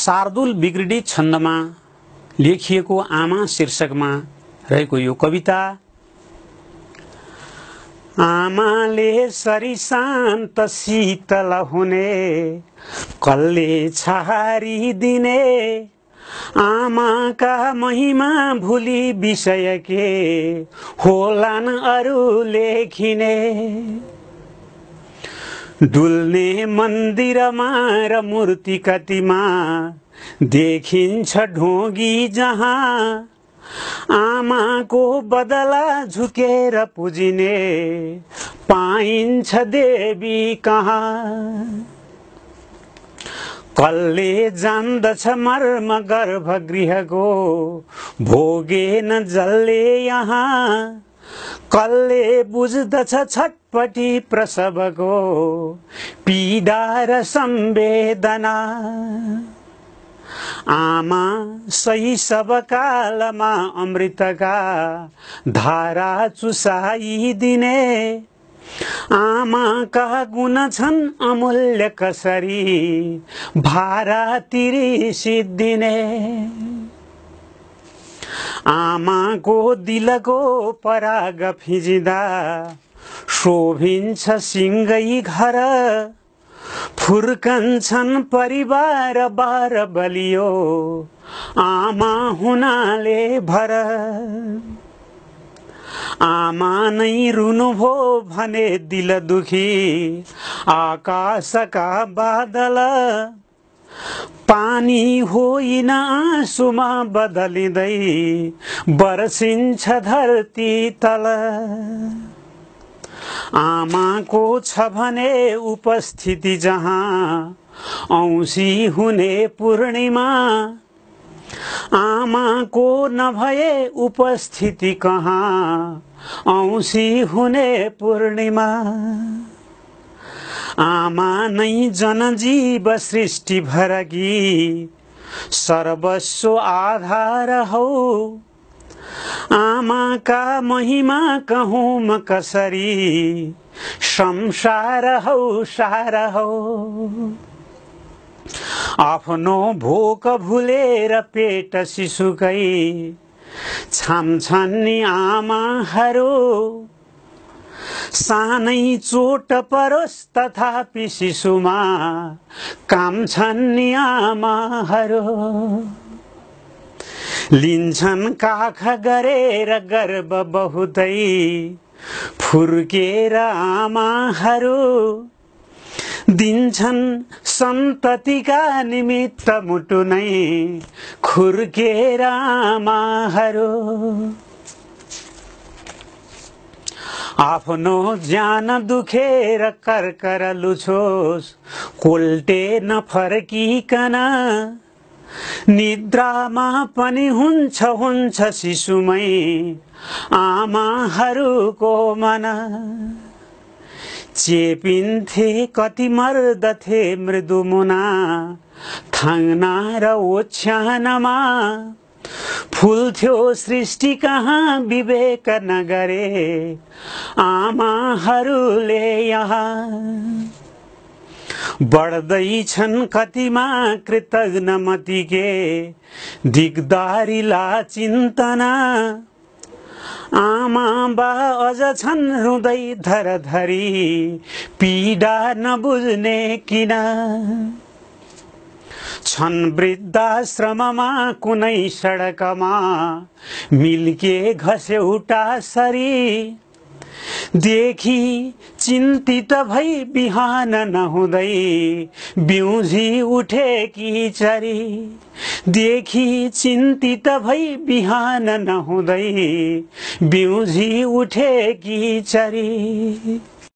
शार्दुल बिग्रिडी छन्दमा लेखिएको आमा शीर्षकमा रहेको यो कविता आमाले सरी शान्त शीतल हुने कल्ले छहारी दिने आमाका महिमा भुली विषय के होलान अरू लेखिने डुल्ने मन्दिरमा र मूर्ति कतिमा देखिन्छ ढोगी जहाँ आमाको बदला झुकेर पुजिने पाइन्छ देवी कहाँ कसले जान्दछ मर्म भोगे भोगेन जल्ले यहाँ कसले बुझ्दछ छटपटी प्रसवको पीडा र सम्वेदना आमा सही सब कालमा अमृतका धारा चुसाइदिने आमाका गुण छन् अमूल्य कसरी भारा तिरी सिद्धिने आमाको दिलको पराग फिजिँदा शोभिन्छ सिङ्गै घर फुर्कन्छन् परिवार बार बलियो आमा हुनाले भर आमा नै रुनुभयो भने दिल दुखी आकाशका बादल पानी होइन आँसुमा बदलिँदै बर्सिन्छ धरती तल आमाको छ भने उपस्थिति जहाँ औँसी हुने पूर्णिमा आमाको नभए उपस्थिति कहाँ औँसी हुने पूर्णिमा आमा नै जनजीव सृष्टि भरगी सर्वस्व आधार हौ आमाका महिमा म कसरी संसार हौ सार हौ आफ्नो भोक भुलेर पेट शिशुकै छाम्छन् नि आमाहरू सानै चोट परोस् तथापि शिशुमा काम छन् आमाहरू लिन्छन् काख गरेर गर्व बहुतै फुर्केर आमाहरू दिन्छन् सन्ततिका निमित्त मुटु नै खुर्केर आमाहरू आफ्नो ज्यान दुखेर कर्कर लुछोस् कोल्टे नफर्किकन निद्रामा पनि हुन्छ हुन्छ शिशुमै आमाहरूको मन चेपिन्थे कति मर्दथे मृदुमुना थाङ्ना र ओछ्यानमा फुल्थ्यो सृष्टि कहाँ विवेक नगरे आमाहरूले यहाँ बढ्दैछन् कतिमा कृतज्ञ के दिगदारीला चिन्तना आमा बा अझ छन् रुँदै धरधरी पीडा नबुझ्ने किन छन् वृद्धाश्रममा कुनै सडकमा मिल्के घसेउटा सरी देखि चिन्तित भई बिहान नहुँदै बिउझी उठेकी चरी देखि चिन्तित भई बिहान नहुँदै बिउझी उठेकी चरी